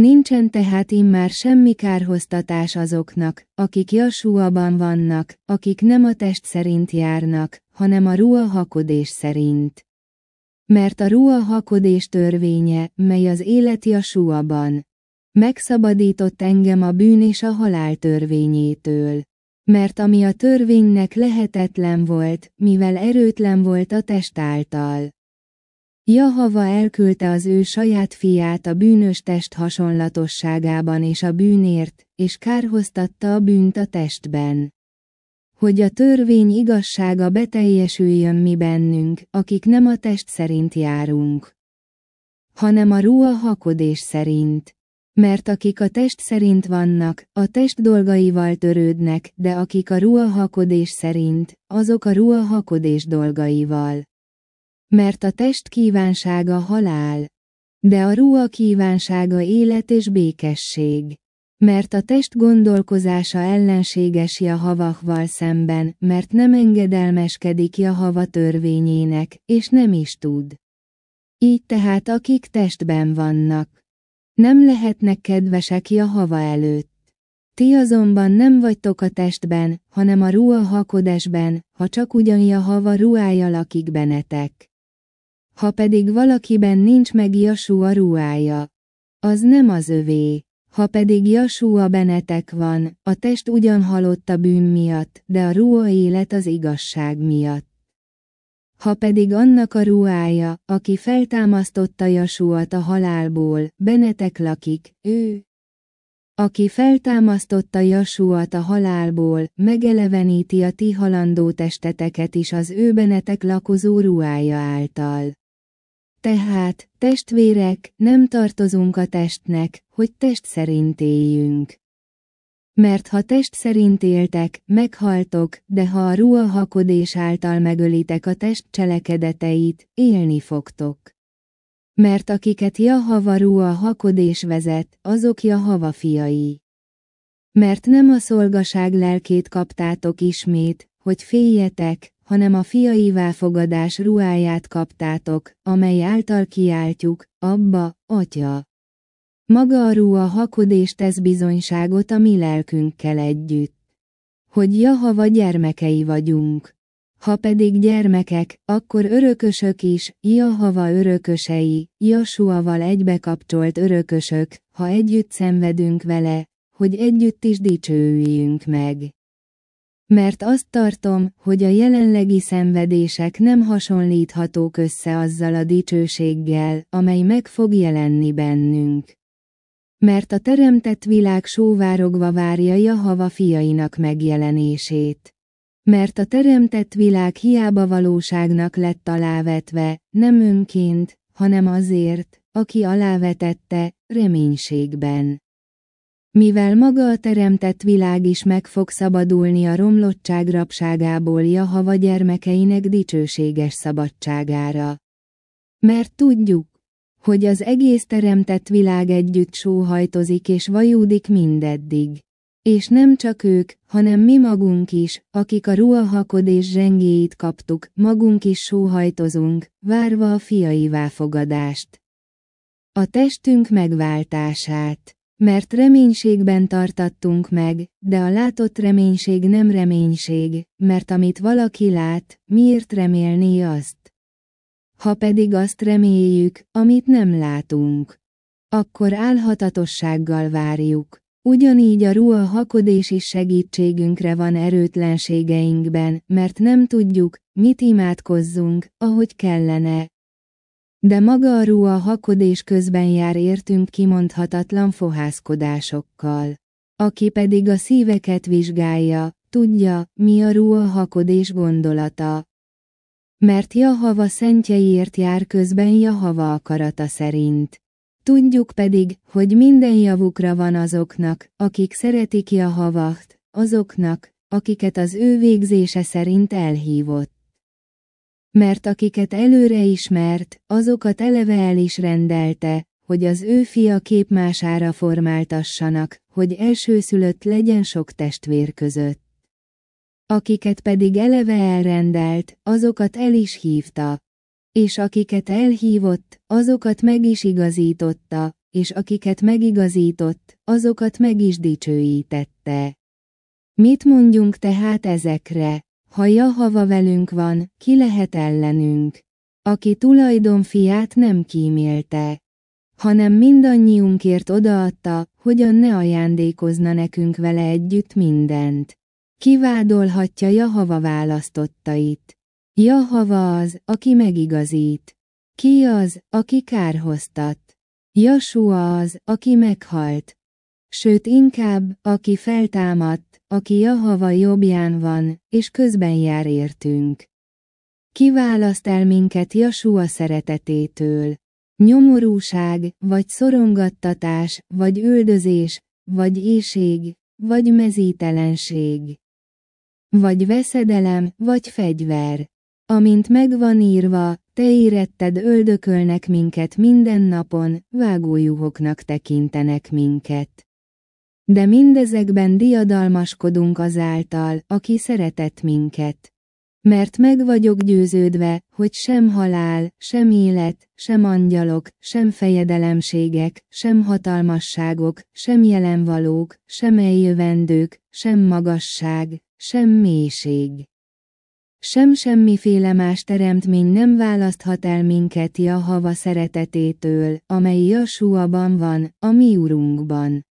Nincsen tehát immár semmi kárhoztatás azoknak, akik jasúaban vannak, akik nem a test szerint járnak, hanem a rúa hakodés szerint. Mert a rúa hakodés törvénye, mely az élet jasúaban, megszabadított engem a bűn és a halál törvényétől. Mert ami a törvénynek lehetetlen volt, mivel erőtlen volt a test által Jahava elküldte az ő saját fiát a bűnös test hasonlatosságában és a bűnért, és kárhoztatta a bűnt a testben. Hogy a törvény igazsága beteljesüljön mi bennünk, akik nem a test szerint járunk, hanem a rúa hakodés szerint. Mert akik a test szerint vannak, a test dolgaival törődnek, de akik a hakodés szerint, azok a hakodés dolgaival. Mert a test kívánsága halál, de a rúa kívánsága élet és békesség. Mert a test gondolkozása ellenséges Jahavahval szemben, mert nem engedelmeskedik Jahava törvényének, és nem is tud. Így tehát akik testben vannak, nem lehetnek kedvesek Jahava előtt. Ti azonban nem vagytok a testben, hanem a ruha hakodesben, ha csak ugyan Jahava ruája lakik benetek. Ha pedig valakiben nincs meg Jasua ruája, az nem az övé. Ha pedig Jasua benetek van, a test ugyan halott a bűn miatt, de a ruha élet az igazság miatt. Ha pedig annak a ruája, aki feltámasztotta Jasuat a halálból, benetek lakik, ő, aki feltámasztotta Jasuat a halálból, megeleveníti a ti halandó testeteket is az ő benetek lakozó ruája által. Tehát, testvérek, nem tartozunk a testnek, hogy test szerint éljünk. Mert ha test szerint éltek, meghaltok, de ha a ruahakodés által megölitek a test cselekedeteit, élni fogtok. Mert akiket Jahava ruahakodés vezet, azok Jahava fiai. Mert nem a szolgaság lelkét kaptátok ismét, hogy féljetek, hanem a fiaivá fogadás ruháját kaptátok, amely által kiáltjuk, Abba, Atya. Maga a ruha hakod és tesz bizonyságot a mi lelkünkkel együtt. Hogy Jahava gyermekei vagyunk. Ha pedig gyermekek, akkor örökösök is, Jahava örökösei, Jasuaval egybekapcsolt örökösök, ha együtt szenvedünk vele, hogy együtt is dicsőüljünk meg. Mert azt tartom, hogy a jelenlegi szenvedések nem hasonlíthatók össze azzal a dicsőséggel, amely meg fog jelenni bennünk. Mert a teremtett világ sóvárogva várja Jahava fiainak megjelenését mert a teremtett világ hiába valóságnak lett alávetve, nem önként, hanem azért, aki alávetette, reménységben mivel maga a teremtett világ is meg fog szabadulni a romlottság rabságából Jahava gyermekeinek dicsőséges szabadságára. Mert tudjuk, hogy az egész teremtett világ együtt sóhajtozik és vajúdik mindeddig. És nem csak ők, hanem mi magunk is, akik a és zsengéit kaptuk, magunk is sóhajtozunk, várva a fiaivá fogadást. A testünk megváltását. Mert reménységben tartattunk meg, de a látott reménység nem reménység, mert amit valaki lát, miért remélné azt? Ha pedig azt reméljük, amit nem látunk, akkor álhatatossággal várjuk. Ugyanígy a ruha hakodés is segítségünkre van erőtlenségeinkben, mert nem tudjuk, mit imádkozzunk, ahogy kellene, de maga a rúa hakodés közben jár értünk kimondhatatlan fohászkodásokkal. Aki pedig a szíveket vizsgálja, tudja, mi a rúa hakodés gondolata. Mert Jahava szentjeiért jár közben Jahava akarata szerint. Tudjuk pedig, hogy minden javukra van azoknak, akik szeretik Jahavacht, azoknak, akiket az ő végzése szerint elhívott mert akiket előre ismert, azokat eleve el is rendelte, hogy az ő fia képmására formáltassanak, hogy elsőszülött legyen sok testvér között. Akiket pedig eleve elrendelt, azokat el is hívta. És akiket elhívott, azokat meg is igazította, és akiket megigazított, azokat meg is dicsőítette. Mit mondjunk tehát ezekre? Ha Jahava velünk van, ki lehet ellenünk? Aki tulajdon fiát nem kímélte, hanem mindannyiunkért odaadta, hogyan ne ajándékozna nekünk vele együtt mindent. Kivádolhatja Jahava választottait. Jahava az, aki megigazít. Ki az, aki kárhoztat? Jasua az, aki meghalt, sőt inkább, aki feltámadt, aki Jahava jobbján van, és közben jár értünk. Kiválaszt el minket Jasua szeretetétől. Nyomorúság, vagy szorongattatás, vagy üldözés, vagy éjség, vagy mezítelenség. Vagy veszedelem, vagy fegyver. Amint megvan írva, te éretted öldökölnek minket minden napon, vágójuhoknak tekintenek minket de mindezekben diadalmaskodunk azáltal, aki szeretett minket. Mert meg vagyok győződve, hogy sem halál, sem élet, sem angyalok, sem fejedelemségek, sem hatalmasságok, sem jelenvalók, sem eljövendők, sem magasság, sem mélység. Sem semmiféle más teremtmény nem választhat el minket Jahava szeretetétől, amely Jasuaban van, a mi Urunkban.